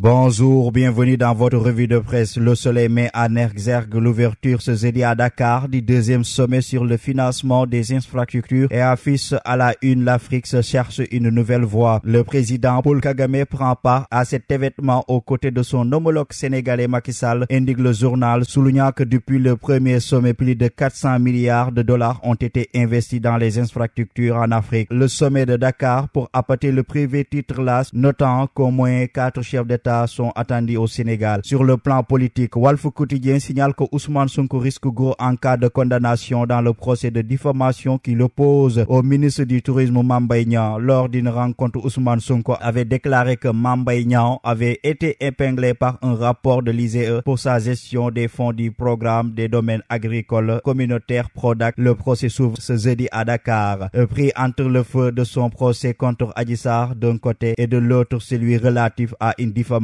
Bonjour, bienvenue dans votre revue de presse. Le Soleil met à exergue l'ouverture ce jeudi à Dakar du deuxième sommet sur le financement des infrastructures et affiche à la une l'Afrique se cherche une nouvelle voie. Le président Paul Kagame prend part à cet événement aux côtés de son homologue sénégalais Macky Sall, indique le journal, soulignant que depuis le premier sommet, plus de 400 milliards de dollars ont été investis dans les infrastructures en Afrique. Le sommet de Dakar pour apporter le privé titre LAS, notant qu'au moins quatre chefs d'État sont attendus au Sénégal. Sur le plan politique, Walf Quotidien signale que Ousmane Sonko risque gros en cas de condamnation dans le procès de diffamation qui oppose au ministre du Tourisme Mambaignan. Lors d'une rencontre, Ousmane Sonko avait déclaré que Mambaignan avait été épinglé par un rapport de l'ISEE pour sa gestion des fonds du programme des domaines agricoles communautaires PRODAC. Le procès s'ouvre ce jeudi à Dakar. Pris entre le feu de son procès contre Adissar d'un côté et de l'autre celui relatif à une diffamation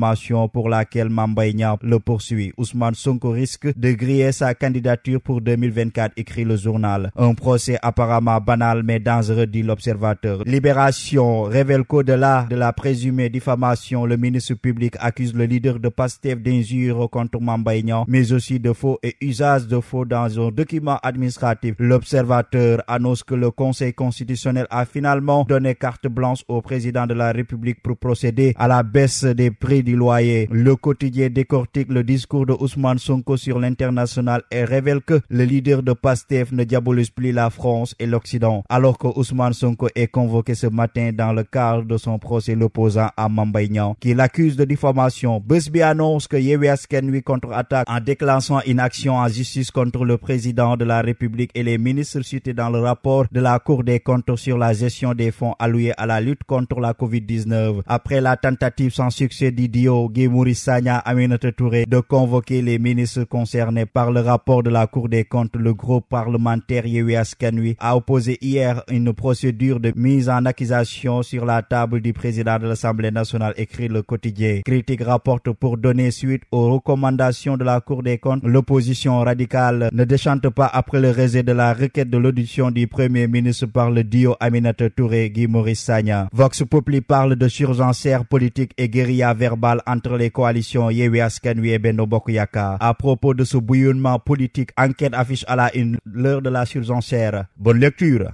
pour laquelle Mambaïna le poursuit. Ousmane Sonko risque de griller sa candidature pour 2024, écrit le journal. Un procès apparemment banal mais dangereux, dit l'observateur. Libération révèle qu'au-delà de la présumée diffamation, le ministre public accuse le leader de PASTEF d'injures contre Mambaïna, mais aussi de faux et usage de faux dans un document administratif. L'observateur annonce que le Conseil constitutionnel a finalement donné carte blanche au président de la République pour procéder à la baisse des prix du loyer. Le quotidien décortique le discours de Ousmane Sonko sur l'international et révèle que le leader de PASTEF ne diabolise plus la France et l'Occident. Alors que Ousmane Sonko est convoqué ce matin dans le cadre de son procès l'opposant à Mambaignan, qui l'accuse de diffamation, Busby annonce que Asken lui contre-attaque en déclenchant une action en justice contre le président de la République et les ministres cités dans le rapport de la Cour des comptes sur la gestion des fonds alloués à la lutte contre la COVID-19. Après la tentative sans succès d'idée Dio Guémourissagna Aminata Touré de convoquer les ministres concernés par le rapport de la Cour des comptes. Le groupe parlementaire Yewi Askanui a opposé hier une procédure de mise en accusation sur la table du président de l'Assemblée nationale, écrit le quotidien. Critique rapporte pour donner suite aux recommandations de la Cour des comptes. L'opposition radicale ne déchante pas après le rejet de la requête de l'audition du premier ministre par le Dio Aminata Touré Guy Vox Populi parle de surgence politique et guérilla verbal entre les coalitions Yewiasken et à propos de ce bouillonnement politique enquête affiche à la une l'heure de la surenchère bonne lecture